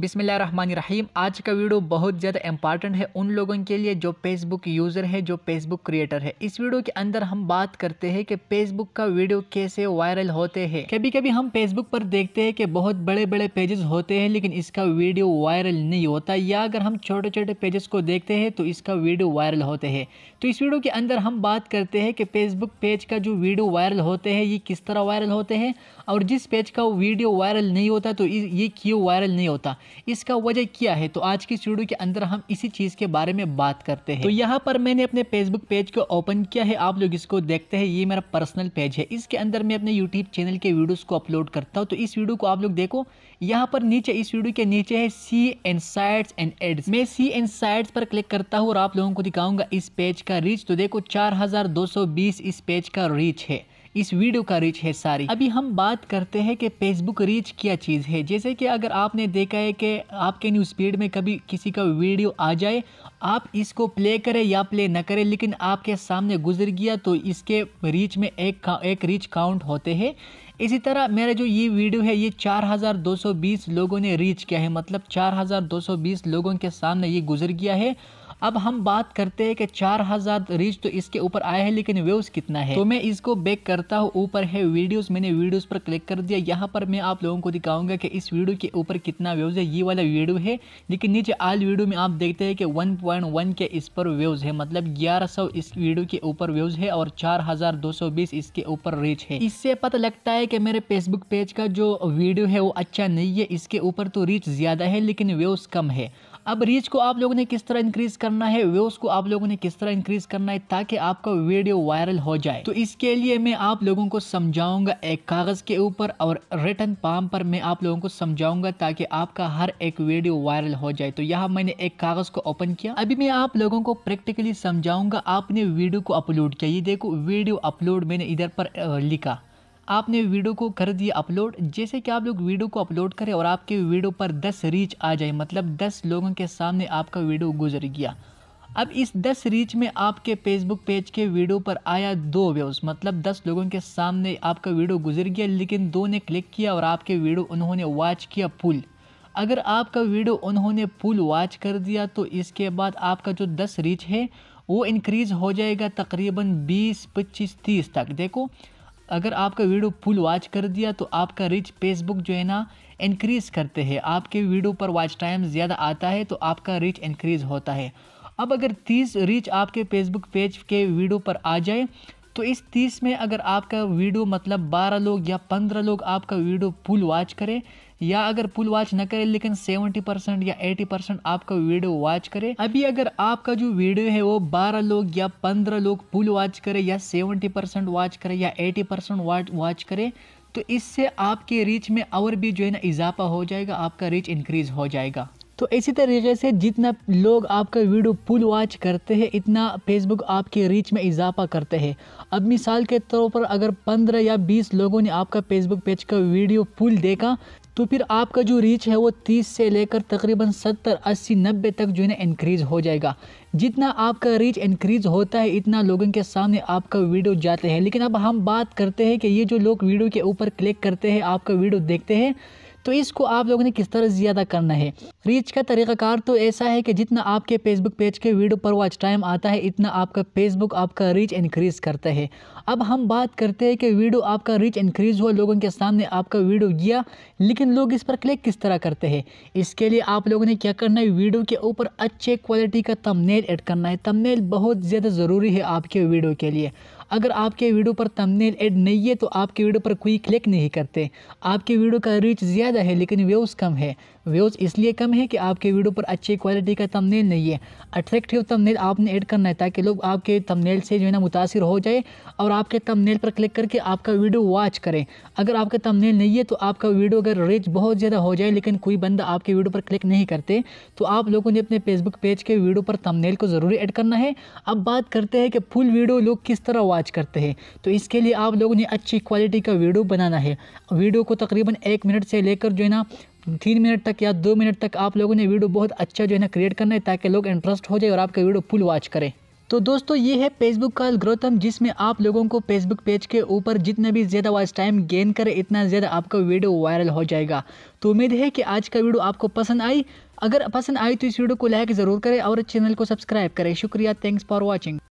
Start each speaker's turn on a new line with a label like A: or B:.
A: बिसमीम आज का वीडियो बहुत ज़्यादा इंपॉर्टेंट है उन लोगों के लिए जो फेसबुक यूज़र है जो फेसबुक क्रिएटर है इस वीडियो के अंदर हम बात करते हैं कि फेसबुक का वीडियो कैसे वायरल होते हैं कभी कभी हम फेसबुक पर देखते हैं कि बहुत बड़े बड़े पेजेस होते हैं लेकिन इसका वीडियो वायरल नहीं होता या अगर हम छोटे छोटे पेजेस को देखते हैं तो इसका वीडियो वायरल होते हैं तो इस वीडियो के अंदर हम बात करते हैं कि फेसबुक पेज का जो वीडियो वायरल होते हैं ये किस तरह वायरल होते हैं और जिस पेज का वीडियो वायरल नहीं होता तो ये क्यों वायरल नहीं होता इसका वजह क्या है तो आज की इस वीडियो के अंदर हम इसी चीज़ के बारे में बात करते हैं तो यहाँ पर मैंने अपने फेसबुक पेज को ओपन किया है आप लोग इसको देखते हैं ये मेरा पर्सनल पेज है इसके अंदर मैं अपने यूट्यूब चैनल के वीडियोज़ को अपलोड करता हूँ तो इस वीडियो को आप लोग देखो यहाँ पर नीचे इस वीडियो के नीचे है see insights and ads मैं सी एन साइट्स पर क्लिक करता हूँ और आप लोगों को दिखाऊंगा इस पेज का रीच तो देखो चार इस पेज का रीच है इस वीडियो का रीच है सारी अभी हम बात करते हैं कि फेसबुक रीच क्या चीज़ है जैसे कि अगर आपने देखा है कि आपके न्यूज़ फीड में कभी किसी का वीडियो आ जाए आप इसको प्ले करें या प्ले न करें लेकिन आपके सामने गुजर गया तो इसके रीच में एक एक रीच काउंट होते हैं इसी तरह मेरा जो ये वीडियो है ये 4220 लोगों ने रीच किया है मतलब 4220 लोगों के सामने ये गुजर गया है अब हम बात करते हैं कि चार हजार रीच तो इसके ऊपर आया है लेकिन व्यूज कितना है तो मैं इसको बेक करता हूँ ऊपर है वीडियोस मैंने वीडियोस पर क्लिक कर दिया यहाँ पर मैं आप लोगों को दिखाऊंगा कि इस वीडियो के ऊपर कितना व्यूज है ये वाला वीडियो है लेकिन नीचे आल वीडियो में आप देखते हैं कि वन के इस पर व्यूज है मतलब ग्यारह इस वीडियो के ऊपर व्यूज है और चार इसके ऊपर रीच है इससे पता लगता है कि मेरे फेसबुक पेज का जो वीडियो है वो अच्छा नहीं है इसके ऊपर तो रीच ज्यादा है लेकिन व्यूज कम है अब रीच को आप लोगों ने किस तरह इंक्रीज करना है व्यूज को आप लोगों ने किस तरह इंक्रीज करना है ताकि आपका वीडियो वायरल हो जाए तो इसके लिए मैं आप लोगों को समझाऊंगा एक कागज के ऊपर और रिटर्न पाम पर मैं आप लोगों को समझाऊंगा ताकि आपका हर एक वीडियो वायरल हो जाए तो यहाँ मैंने एक कागज को ओपन किया अभी मैं आप लोगों को प्रैक्टिकली समझाऊंगा आपने वीडियो को अपलोड किया ये देखो वीडियो अपलोड मैंने इधर पर लिखा आपने वीडियो को कर दिया अपलोड जैसे कि आप लोग वीडियो को अपलोड करें और आपके वीडियो पर दस रीच आ जाए मतलब दस लोगों के सामने आपका वीडियो गुजर गया अब इस 10 रीच में आपके फेसबुक पेज के वीडियो पर आया दो व्यूज़ मतलब 10 लोगों के सामने आपका वीडियो गुजर गया लेकिन दो ने क्लिक किया और आपके वीडियो उन्होंने वॉच किया फुल अगर आपका वीडियो उन्होंने फुल वॉच कर दिया तो इसके बाद आपका जो दस रीच है वो इनक्रीज़ हो जाएगा तकरीबन 20 25 30 तक देखो अगर आपका वीडियो फुल वॉच कर दिया तो आपका रिच फेसबुक जो है ना इंक्रीज़ करते हैं आपके वीडियो पर वॉच टाइम ज़्यादा आता है तो आपका रिच इंक्रीज़ होता है अब अगर तीस रीच आपके फेसबुक पेज के वीडियो पर आ जाए तो इस तीस में अगर आपका वीडियो मतलब बारह लोग या पंद्रह लोग आपका वीडियो फुल वॉच करें या अगर पुल वॉच न करे लेकिन सेवेंटी परसेंट या एटी परसेंट आपका वीडियो वॉच करे अभी अगर आपका जो वीडियो है वो बारह लोग या पंद्रह लोग पुल वॉच करे या सेवेंटी परसेंट वॉच करे या एटी परसेंट वॉच करे तो इससे आपके रीच में और भी जो है ना इजाफा हो जाएगा आपका रीच इंक्रीज़ हो जाएगा तो इसी तरीके से जितना लोग आपका वीडियो पुल वॉच करते हैं इतना फेसबुक आपके रीच में इजाफा करते हैं अब मिसाल के तौर पर अगर 15 या 20 लोगों ने आपका फेसबुक पेज का वीडियो पुल देखा तो फिर आपका जो रीच है वो 30 से लेकर तकरीबन 70, 80, 90 तक जो है ना इनक्रीज़ हो जाएगा जितना आपका रीच इंक्रीज़ होता है इतना लोगों के सामने आपका वीडियो जाते हैं लेकिन अब हम बात करते हैं कि ये जो लोग वीडियो के ऊपर क्लिक करते हैं आपका वीडियो देखते हैं तो इसको आप लोगों ने किस तरह ज़्यादा करना है रीच का तरीक़ाकार तो ऐसा है कि जितना आपके फेसबुक पेज के वीडियो पर वॉच टाइम आता है इतना आपका फेसबुक आपका रीच इंक्रीज़ करता है अब हम बात करते हैं कि वीडियो आपका रीच इंक्रीज़ हुआ लोगों के सामने आपका वीडियो गया लेकिन लोग इस पर क्लिक किस तरह करते हैं इसके लिए आप लोगों ने क्या करना है वीडियो के ऊपर अच्छे क्वालिटी का तमनेल ऐड करना है तमनेल बहुत ज़्यादा ज़रूरी है आपके वीडियो के लिए अगर आपके वीडियो पर थंबनेल ऐड नहीं है तो आपके वीडियो पर कोई क्लिक नहीं करते आपके वीडियो का रीच ज़्यादा है लेकिन व्यूज़ कम है व्यूज़ इसलिए कम है कि आपके वीडियो पर अच्छी क्वालिटी का तमनेल नहीं है अट्रैक्टिव तमनेल आपने ऐड करना है ताकि लोग आपके तमनेल से जो है ना मुतासर हो जाए और आपके तमनेल पर क्लिक करके आपका वीडियो वॉच करें अगर आपका तमनेल नहीं है तो आपका वीडियो अगर रीच बहुत ज़्यादा हो जाए लेकिन कोई बंदा आपके वीडियो पर क्लिक नहीं करते तो आप लोगों ने अपने फेसबुक पेज के वीडियो पर तमनेल को ज़रूर ऐड करना है अब बात करते हैं कि फुल वीडियो लोग किस तरह वॉच करते हैं तो इसके लिए आप लोगों ने अच्छी क्वालिटी का वीडियो बनाना है वीडियो को तकरीबन एक मिनट से लेकर जो है ना तीन मिनट तक या दो मिनट तक आप लोगों ने वीडियो बहुत अच्छा जो है ना क्रिएट करना है ताकि लोग इंटरेस्ट हो जाए और आपका वीडियो फुल वॉच करें तो दोस्तों ये है फेसबुक का ग्रोथम जिसमें आप लोगों को फेसबुक पेज के ऊपर जितना भी ज़्यादा वॉच टाइम गेन करें इतना ज़्यादा आपका वीडियो वायरल हो जाएगा तो उम्मीद है कि आज का वीडियो आपको पसंद आई अगर पसंद आई तो इस वीडियो को लाइक ज़रूर करें और चैनल को सब्सक्राइब करें शुक्रिया थैंक्स फॉर वॉचिंग